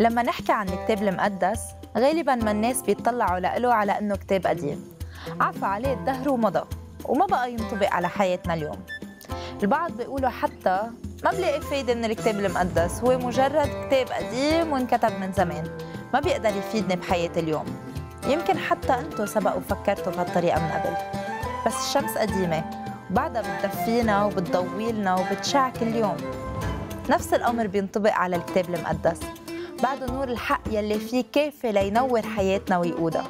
لما نحكي عن الكتاب المقدس غالبا ما الناس بيطلعوا لإله على إنه كتاب قديم عفى عليه الدهر ومضى وما بقى ينطبق على حياتنا اليوم البعض بيقولوا حتى ما بلاقي فايدة من الكتاب المقدس هو مجرد كتاب قديم وانكتب من زمان ما بيقدر يفيدني بحياتي اليوم يمكن حتى انتم سبق وفكرتوا بهالطريقة من قبل بس الشمس قديمة وبعدها بتدفينا وبتضويلنا وبتشع كل يوم نفس الأمر بينطبق على الكتاب المقدس بعد نور الحق يلي فيه كافي لينور حياتنا ويقودها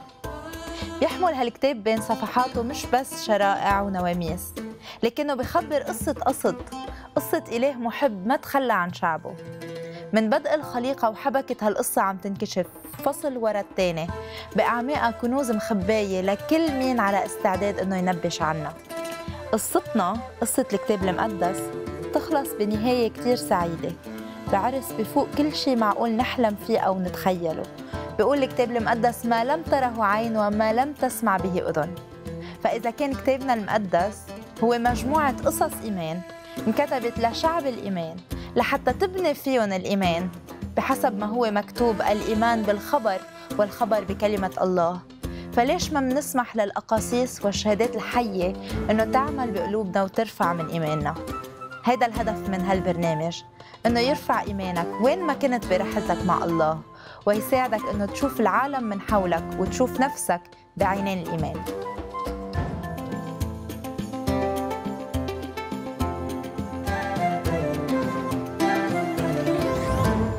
بيحمل هالكتاب بين صفحاته مش بس شرائع ونواميس لكنه بخبر قصة قصد قصة إله محب ما تخلى عن شعبه من بدء الخليقة وحبكة هالقصة عم تنكشف فصل ورا التاني بأعماقها كنوز مخباية لكل مين على استعداد إنه ينبش عنا قصتنا قصة الكتاب المقدس تخلص بنهاية كتير سعيدة بعرس بفوق كل شيء معقول نحلم فيه أو نتخيله بيقول الكتاب المقدس ما لم تره عين وما لم تسمع به أذن فإذا كان كتابنا المقدس هو مجموعة قصص إيمان انكتبت لشعب الإيمان لحتى تبني فيهم الإيمان بحسب ما هو مكتوب الإيمان بالخبر والخبر بكلمة الله فليش ما منسمح للأقاصيص والشهادات الحية أنه تعمل بقلوبنا وترفع من إيماننا هيدا الهدف من هالبرنامج انه يرفع ايمانك وين ما كنت برحلتك مع الله ويساعدك انه تشوف العالم من حولك وتشوف نفسك بعينين الايمان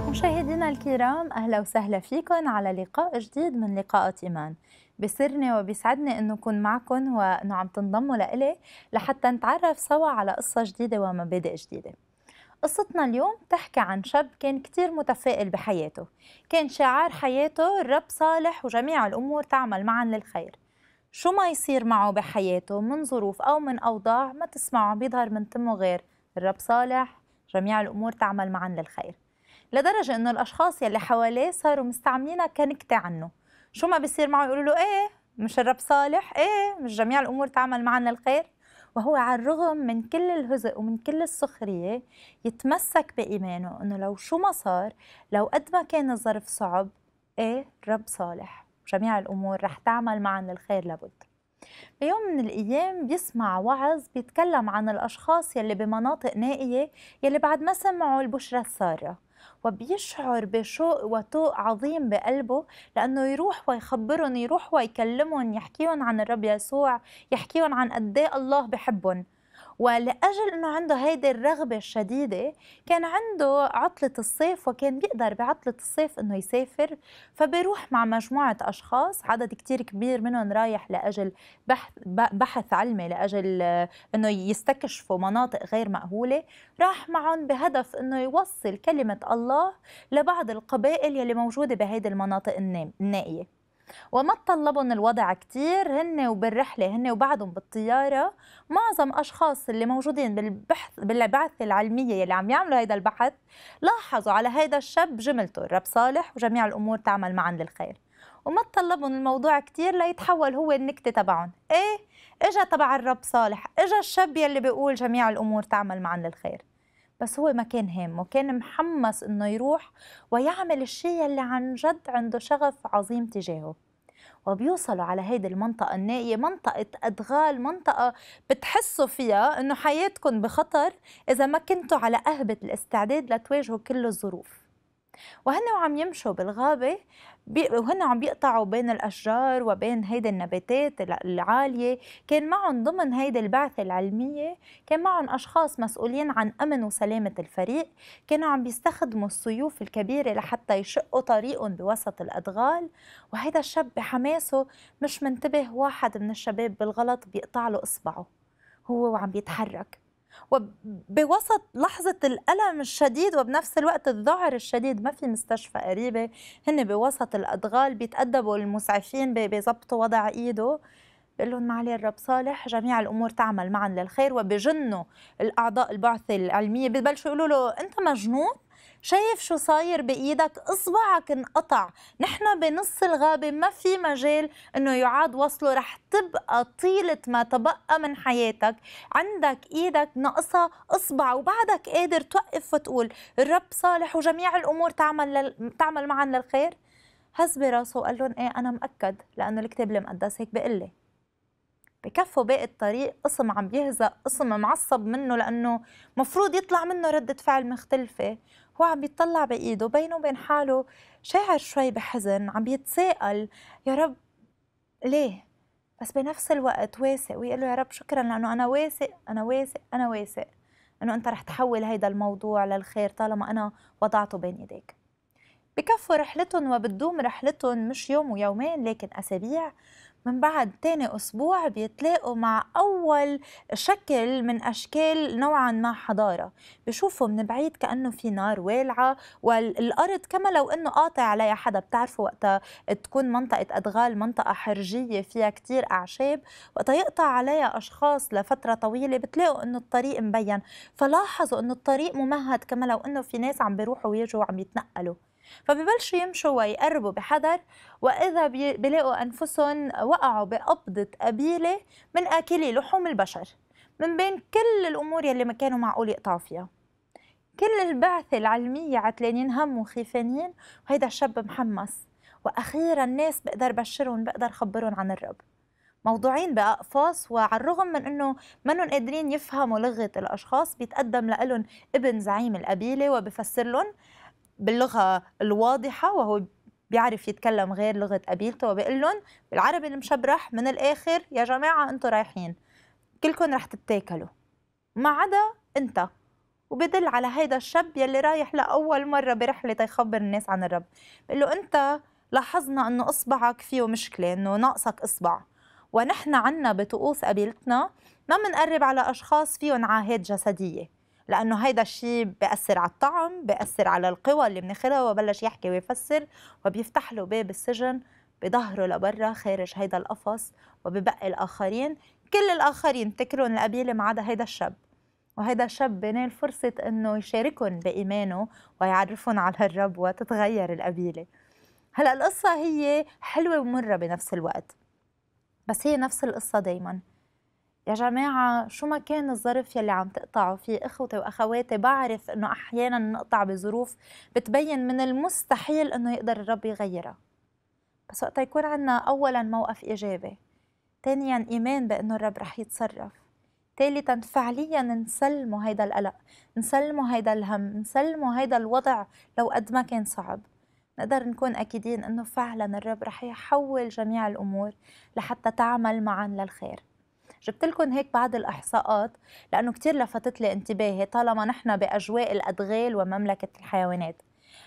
مشاهدينا الكرام اهلا وسهلا فيكم على لقاء جديد من لقاءات ايمان بسرني وبيسعدني انه اكون معكم وانه عم تنضموا لإلي لحتى نتعرف سوا على قصه جديده ومبادئ جديده قصتنا اليوم تحكي عن شاب كان كتير متفائل بحياته كان شعار حياته الرب صالح وجميع الأمور تعمل معا للخير شو ما يصير معه بحياته من ظروف أو من أوضاع ما تسمعه بيظهر من تمه غير الرب صالح جميع الأمور تعمل معا للخير لدرجة أنه الأشخاص يلي حواليه صاروا مستعملينها كنكتة عنه شو ما بيصير معه يقولوا له إيه مش الرب صالح إيه مش جميع الأمور تعمل معا للخير وهو على الرغم من كل الهزء ومن كل السخرية يتمسك بإيمانه أنه لو شو ما صار لو قد ما كان الظرف صعب إيه رب صالح جميع الأمور رح تعمل معا للخير لابد بيوم من الأيام بيسمع وعظ بيتكلم عن الأشخاص يلي بمناطق نائية يلي بعد ما سمعوا البشرة السارة وبيشعر بشوق وطوق عظيم بقلبه لأنه يروح ويخبرهم يروح ويكلمهم يحكيهم عن الرب يسوع يحكيهم عن قد إيه الله بحبهم ولاجل انه عنده هيدي الرغبه الشديده كان عنده عطله الصيف وكان بيقدر بعطله الصيف انه يسافر فبيروح مع مجموعه اشخاص عدد كتير كبير منهم رايح لاجل بحث بحث علمي لاجل انه يستكشفوا مناطق غير مأهوله راح معهم بهدف انه يوصل كلمه الله لبعض القبائل يلي موجوده بهيدي المناطق النائيه وما تطلبهم الوضع كتير هن وبالرحلة هن وبعدهم بالطيارة معظم أشخاص اللي موجودين بالبحث بالبعثة العلمية اللي عم يعملوا هيدا البحث لاحظوا على هيدا الشاب جملته الرب صالح وجميع الأمور تعمل معا للخير وما تطلبهم الموضوع كتير ليتحول هو النكتة تبعهم إيه إجا تبع الرب صالح إجا الشاب يلي بيقول جميع الأمور تعمل معا للخير بس هو ما كان هامه كان محمس انه يروح ويعمل الشيء اللي عن جد عنده شغف عظيم تجاهه وبيوصلوا على هيدي المنطقة النائية منطقة أدغال منطقة بتحسوا فيها أنه حياتكم بخطر إذا ما كنتوا على أهبة الاستعداد لتواجهوا كل الظروف وهن وعم يمشوا بالغابة بي... وهن عم بيقطعوا بين الأشجار وبين هيدي النباتات العالية كان معهم ضمن هيدي البعثة العلمية كان معهم أشخاص مسؤولين عن أمن وسلامة الفريق كانوا عم بيستخدموا السيوف الكبيرة لحتى يشقوا طريقهم بوسط الأدغال وهيدا الشاب بحماسه مش منتبه واحد من الشباب بالغلط بيقطع له إصبعه هو وعم بيتحرك وبوسط لحظة الألم الشديد وبنفس الوقت الذعر الشديد ما في مستشفى قريبة هن بوسط الأدغال بيتأدبوا المسعفين بيظبطوا وضع إيده بيقول لهم معالي الرب صالح جميع الامور تعمل معا للخير وبجنوا الاعضاء البعثه العلميه ببلشوا يقولوا له انت مجنون شايف شو صاير بايدك اصبعك انقطع نحن بنص الغابه ما في مجال انه يعاد وصله رح تبقى طيله ما تبقى من حياتك عندك ايدك ناقصه اصبع وبعدك قادر توقف وتقول الرب صالح وجميع الامور تعمل لل... تعمل معا للخير هز براسه وقال لهم ايه انا مأكد لانه الكتاب المقدس هيك بيقول لي بكفوا باقي الطريق قسم عم بيهزق قسم معصب منه لانه مفروض يطلع منه ردة فعل مختلفة هو عم بيطلع بايده بينه وبين حاله شاعر شوي بحزن عم بيتساءل يا رب ليه بس بنفس الوقت واثق ويقول له يا رب شكرا لانه انا واثق انا واثق انا واثق انه انت رح تحول هيدا الموضوع للخير طالما انا وضعته بين ايديك بكفوا رحلتهم وبتدوم رحلتهم مش يوم ويومين لكن اسابيع من بعد تاني أسبوع بيتلاقوا مع أول شكل من أشكال نوعا ما حضارة بشوفوا من بعيد كأنه في نار والعة والأرض كما لو أنه قاطع عليها حدا بتعرفوا وقتها تكون منطقة أدغال منطقة حرجية فيها كتير أعشاب وقتها يقطع عليها أشخاص لفترة طويلة بتلاقوا أنه الطريق مبين فلاحظوا أنه الطريق ممهد كما لو أنه في ناس عم بيروحوا ويجوا وعم يتنقلوا فببلشوا يمشوا ويقربوا بحذر واذا بيلاقوا انفسهم وقعوا بقبضه قبيله من اكلي لحوم البشر من بين كل الامور يلي ما كانوا معقول يقطعوا فيها كل البعثة العلمية عتلانين هم وخيفانين وهيدا الشاب محمس وأخيرا الناس بقدر بشرهم بقدر خبرهم عن الرب موضوعين بأقفاص وعلى الرغم من أنه منهم قادرين يفهموا لغة الأشخاص بيتقدم لهم ابن زعيم القبيلة وبفسر لهم باللغه الواضحه وهو بيعرف يتكلم غير لغه قبيلته وبقول لهم بالعربي المشبرح من الاخر يا جماعه انتم رايحين كلكم رح تتاكلوا ما عدا انت وبدل على هيدا الشاب يلي رايح لاول مره برحله تيخبر الناس عن الرب بقول له انت لاحظنا انه اصبعك فيه مشكله انه ناقصك اصبع ونحن عنا بطقوس قبيلتنا ما منقرب على اشخاص فيهم عاهات جسديه لانه هيدا الشيء بأثر على الطعم بأثر على القوى اللي بناخذها وبلش يحكي ويفسر وبيفتح له باب السجن بظهره لبرا خارج هيدا القفص وببقي الاخرين كل الاخرين تكرون القبيله ما عدا هيدا الشاب وهذا الشاب بنال فرصة إنه يشاركهم بإيمانه ويعرفهم على الرب وتتغير القبيلة هلا القصة هي حلوة ومرة بنفس الوقت بس هي نفس القصة دايماً يا جماعة شو ما كان الظرف يلي عم تقطعوا فيه إخوتي وأخواتي بعرف إنه أحيانا نقطع بظروف بتبين من المستحيل إنه يقدر الرب يغيرها بس وقت يكون عندنا أولا موقف إيجابي ثانيا إيمان بأنه الرب رح يتصرف ثالثا فعليا نسلمه هيدا القلق نسلمه هيدا الهم نسلمه هيدا الوضع لو قد ما كان صعب نقدر نكون أكيدين أنه فعلا الرب رح يحول جميع الأمور لحتى تعمل معا للخير جبت لكم هيك بعض الإحصاءات لأنه كثير لفتت لي انتباهي طالما نحن بأجواء الأدغال ومملكة الحيوانات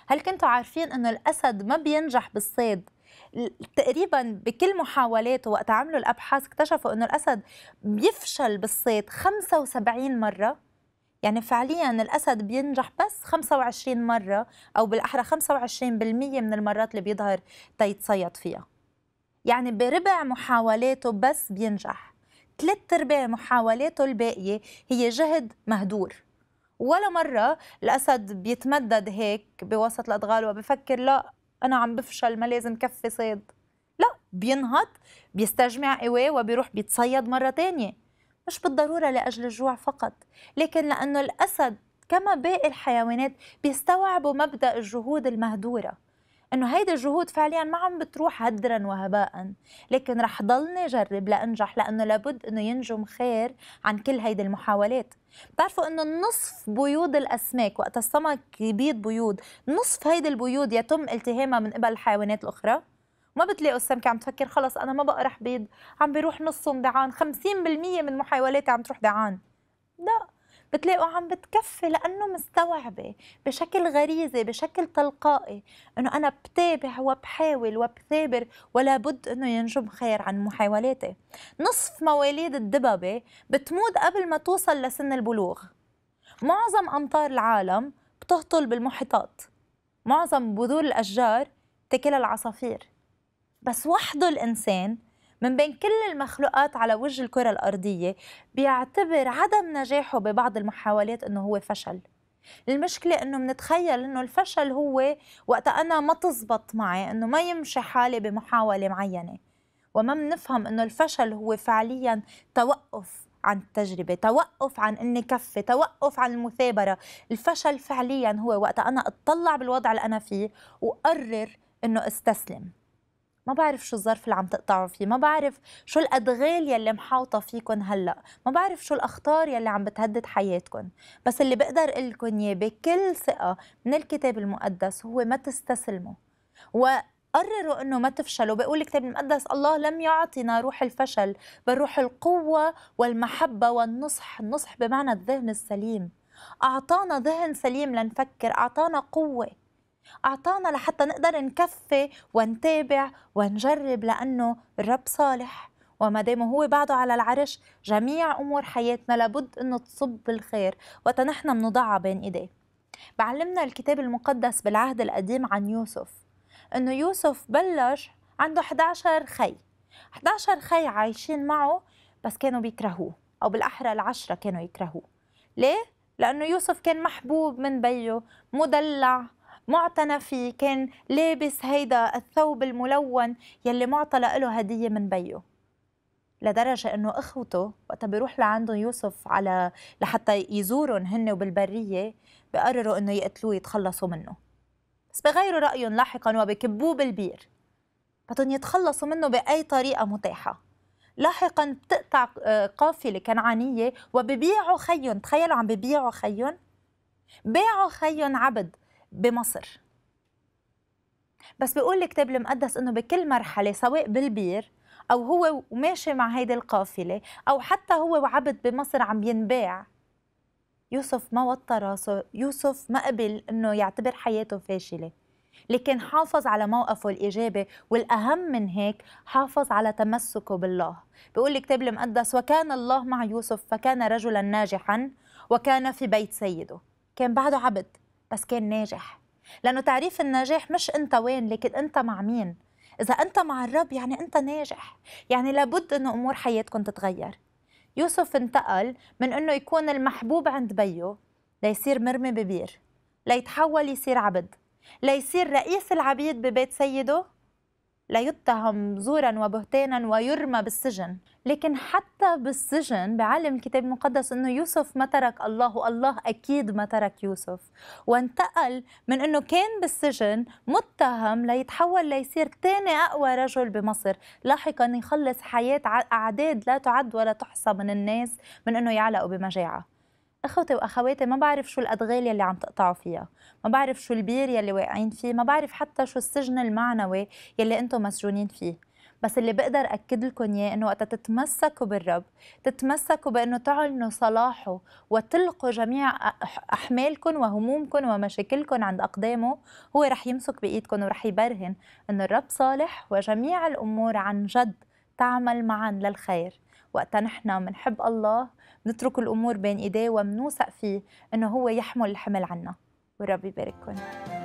هل كنتوا عارفين أنه الأسد ما بينجح بالصيد تقريبا بكل محاولاته وقت عملوا الأبحاث اكتشفوا أنه الأسد بيفشل بالصيد 75 مرة يعني فعليا الاسد بينجح بس 25 مره او بالاحرى 25% من المرات اللي بيظهر تيتصيد فيها يعني بربع محاولاته بس بينجح ثلاث ارباع محاولاته الباقيه هي جهد مهدور ولا مره الاسد بيتمدد هيك بوسط الادغال وبفكر لا انا عم بفشل ما لازم كفي صيد لا بينهض بيستجمع قواه وبيروح بيتصيد مره تانية مش بالضروره لاجل الجوع فقط لكن لانه الاسد كما باقي الحيوانات بيستوعبوا مبدا الجهود المهدوره انه هيدي الجهود فعليا ما عم بتروح هدرا وهباء لكن رح ضلني اجرب لانجح لانه لابد انه ينجم خير عن كل هيدي المحاولات بتعرفوا انه نصف بيوض الاسماك وقت السمك يبيض بيوض نصف هيدي البيوض يتم التهامها من قبل الحيوانات الاخرى ما بتلاقوا السمكة عم تفكر خلص أنا ما بقى رح بيض عم بيروح نصهم دعان 50% من محاولاتي عم تروح دعان بتلاقوا عم بتكفي لانه مستوعبه بشكل غريزي بشكل تلقائي انه انا بتابع وبحاول وبثابر ولا بد انه ينجم خير عن محاولاتي نصف مواليد الدببه بتموت قبل ما توصل لسن البلوغ معظم امطار العالم بتهطل بالمحيطات معظم بذور الاشجار تاكلها العصافير بس وحده الانسان من بين كل المخلوقات على وجه الكرة الأرضية بيعتبر عدم نجاحه ببعض المحاولات أنه هو فشل المشكلة انه منتخيل انه الفشل هو وقت انا ما تزبط معي انه ما يمشي حالي بمحاولة معينة وما منفهم انه الفشل هو فعليا توقف عن التجربة توقف عن اني كفي توقف عن المثابرة الفشل فعليا هو وقت انا اتطلع بالوضع اللي انا فيه وقرر انه استسلم ما بعرف شو الظرف اللي عم تقطعوا فيه ما بعرف شو الأدغال يلي محاوطة فيكم هلأ ما بعرف شو الأخطار يلي عم بتهدد حياتكم بس اللي بقدر لكم اياه بكل ثقة من الكتاب المقدس هو ما تستسلموا وقرروا انه ما تفشلوا بيقول الكتاب المقدس الله لم يعطنا روح الفشل بل روح القوة والمحبة والنصح النصح بمعنى الذهن السليم أعطانا ذهن سليم لنفكر أعطانا قوة أعطانا لحتى نقدر نكفي ونتابع ونجرب لأنه الرب صالح وما دام هو بعده على العرش جميع أمور حياتنا لابد أنه تصب بالخير وقتا نحن منضعها بين إيديه بعلمنا الكتاب المقدس بالعهد القديم عن يوسف أنه يوسف بلش عنده 11 خي 11 خي عايشين معه بس كانوا بيكرهوه أو بالأحرى العشرة كانوا يكرهوه ليه؟ لأنه يوسف كان محبوب من بيه مدلع معتنى فيه كان لابس هيدا الثوب الملون يلي معطى له هدية من بيه لدرجة أنه أخوته وقت بيروح لعنده يوسف على لحتى يزورهم هن وبالبرية بقرروا أنه يقتلوه يتخلصوا منه بس بغيروا رأيهم لاحقا وبكبوه بالبير بدهم يتخلصوا منه بأي طريقة متاحة لاحقا بتقطع آه، قافلة كنعانية وببيعوا خيهم تخيلوا عم ببيعوا خيهم باعوا خيهم عبد بمصر بس بيقول الكتاب المقدس انه بكل مرحله سواء بالبير او هو وماشي مع هيدي القافله او حتى هو وعبد بمصر عم ينباع يوسف ما وطى راسه يوسف ما قبل انه يعتبر حياته فاشله لكن حافظ على موقفه الإيجابي والأهم من هيك حافظ على تمسكه بالله بيقول الكتاب المقدس وكان الله مع يوسف فكان رجلا ناجحا وكان في بيت سيده كان بعده عبد بس كان ناجح لأنه تعريف النجاح مش أنت وين لكن أنت مع مين إذا أنت مع الرب يعني أنت ناجح يعني لابد أنه أمور حياتكم تتغير يوسف انتقل من أنه يكون المحبوب عند بيه ليصير مرمي ببير ليتحول يصير عبد ليصير رئيس العبيد ببيت سيده ليتهم زورا وبهتانا ويرمى بالسجن لكن حتى بالسجن بعلم الكتاب المقدس انه يوسف ما ترك الله والله اكيد ما ترك يوسف وانتقل من انه كان بالسجن متهم ليتحول ليصير ثاني اقوى رجل بمصر لاحقا يخلص حياه اعداد لا تعد ولا تحصى من الناس من انه يعلقوا بمجاعه اخوتي واخواتي ما بعرف شو الادغال يلي عم تقطعوا فيها ما بعرف شو البير يلي واقعين فيه ما بعرف حتى شو السجن المعنوي يلي انتم مسجونين فيه بس اللي بقدر اكد لكم اياه انه وقت تتمسكوا بالرب تتمسكوا بانه تعلنوا صلاحه وتلقوا جميع احمالكم وهمومكم ومشاكلكم عند اقدامه هو رح يمسك بايدكم ورح يبرهن انه الرب صالح وجميع الامور عن جد تعمل معا للخير وقتا نحن منحب الله نترك الامور بين ايديه ومنوثق فيه انه هو يحمل الحمل عنا والرب يبارككم